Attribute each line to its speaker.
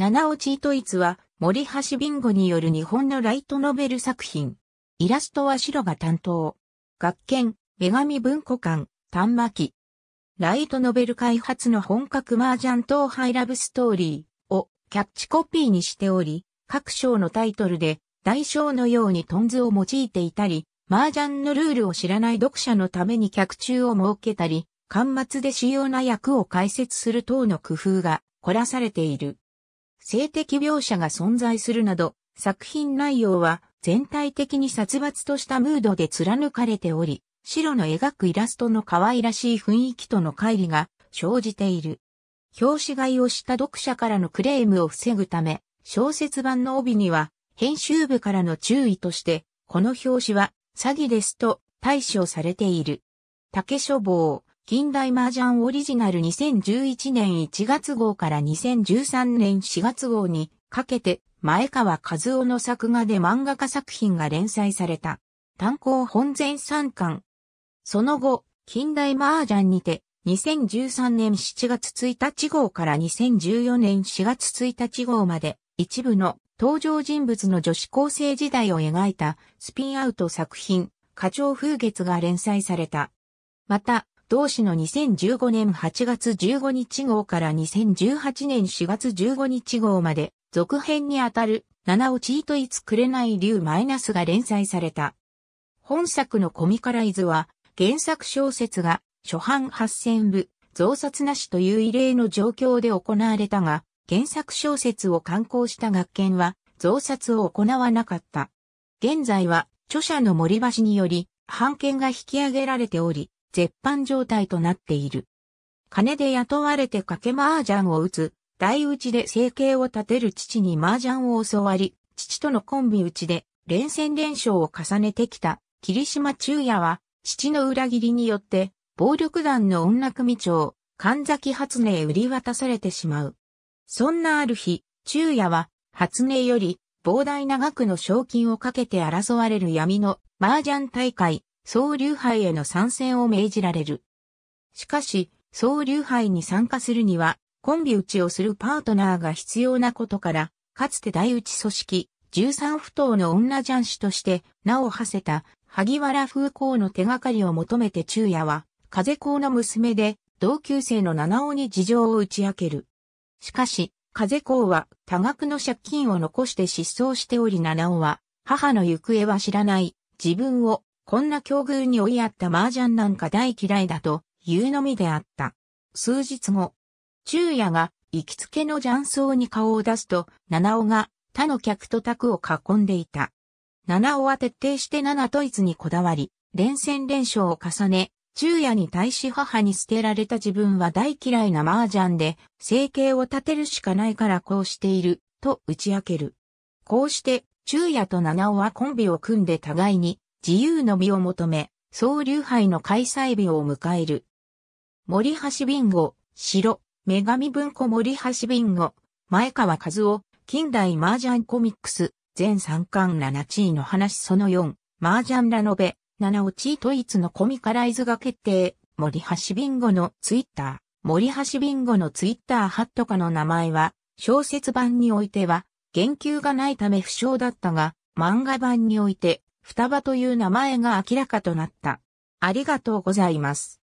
Speaker 1: 七尾チートイツは森橋ビンゴによる日本のライトノベル作品。イラストは白が担当。学研、女神文庫館、端巻ライトノベル開発の本格麻雀東ハイラブストーリーをキャッチコピーにしており、各章のタイトルで大章のようにトンズを用いていたり、麻雀のルールを知らない読者のために客中を設けたり、端末で主要な役を解説する等の工夫が凝らされている。性的描写が存在するなど、作品内容は全体的に殺伐としたムードで貫かれており、白の描くイラストの可愛らしい雰囲気との乖離が生じている。表紙買いをした読者からのクレームを防ぐため、小説版の帯には、編集部からの注意として、この表紙は詐欺ですと対処されている。竹書房。近代麻雀オリジナル2011年1月号から2013年4月号にかけて前川和夫の作画で漫画家作品が連載された。単行本全3巻。その後、近代麻雀にて2013年7月1日号から2014年4月1日号まで一部の登場人物の女子高生時代を描いたスピンアウト作品、課長風月が連載された。また、同氏の2015年8月15日号から2018年4月15日号まで、続編にあたる、七尾チートイツくれない竜マイナスが連載された。本作のコミカライズは、原作小説が初版8000部、増刷なしという異例の状況で行われたが、原作小説を刊行した学研は、増刷を行わなかった。現在は、著者の森橋により、版権が引き上げられており、絶版状態となっている。金で雇われて賭け麻雀を打つ、大打ちで生計を立てる父に麻雀を教わり、父とのコンビ打ちで連戦連勝を重ねてきた霧島中也は、父の裏切りによって、暴力団の女組長、神崎初音へ売り渡されてしまう。そんなある日、中也は、初音より、膨大な額の賞金をかけて争われる闇の麻雀大会、総流杯への参戦を命じられる。しかし、総流杯に参加するには、コンビ打ちをするパートナーが必要なことから、かつて大打ち組織、十三不当の女雀士として名を馳せた萩原風光の手がかりを求めて昼夜は、風光の娘で同級生の七尾に事情を打ち明ける。しかし、風光は多額の借金を残して失踪しており七尾は、母の行方は知らない、自分をこんな境遇に追いやった麻雀なんか大嫌いだと言うのみであった。数日後、昼夜が行きつけの雀荘に顔を出すと、七尾が他の客と宅を囲んでいた。七尾は徹底して七統一にこだわり、連戦連勝を重ね、昼夜に対し母に捨てられた自分は大嫌いな麻雀で、生計を立てるしかないからこうしている、と打ち明ける。こうして、昼夜と七尾はコンビを組んで互いに自由の身を求め、総流杯の開催日を迎える。森橋ビンゴ、白、女神文庫森橋ビンゴ、前川和夫、近代麻雀コミックス、全三巻7地位の話その4、麻雀ラノベ、7落ちドイツのコミカライズが決定、森橋ビンゴのツイッター、森橋ビンゴのツイッターハットカの名前は、小説版においては、言及がないため不詳だったが、漫画版において、双葉という名前が明らかとなった。ありがとうございます。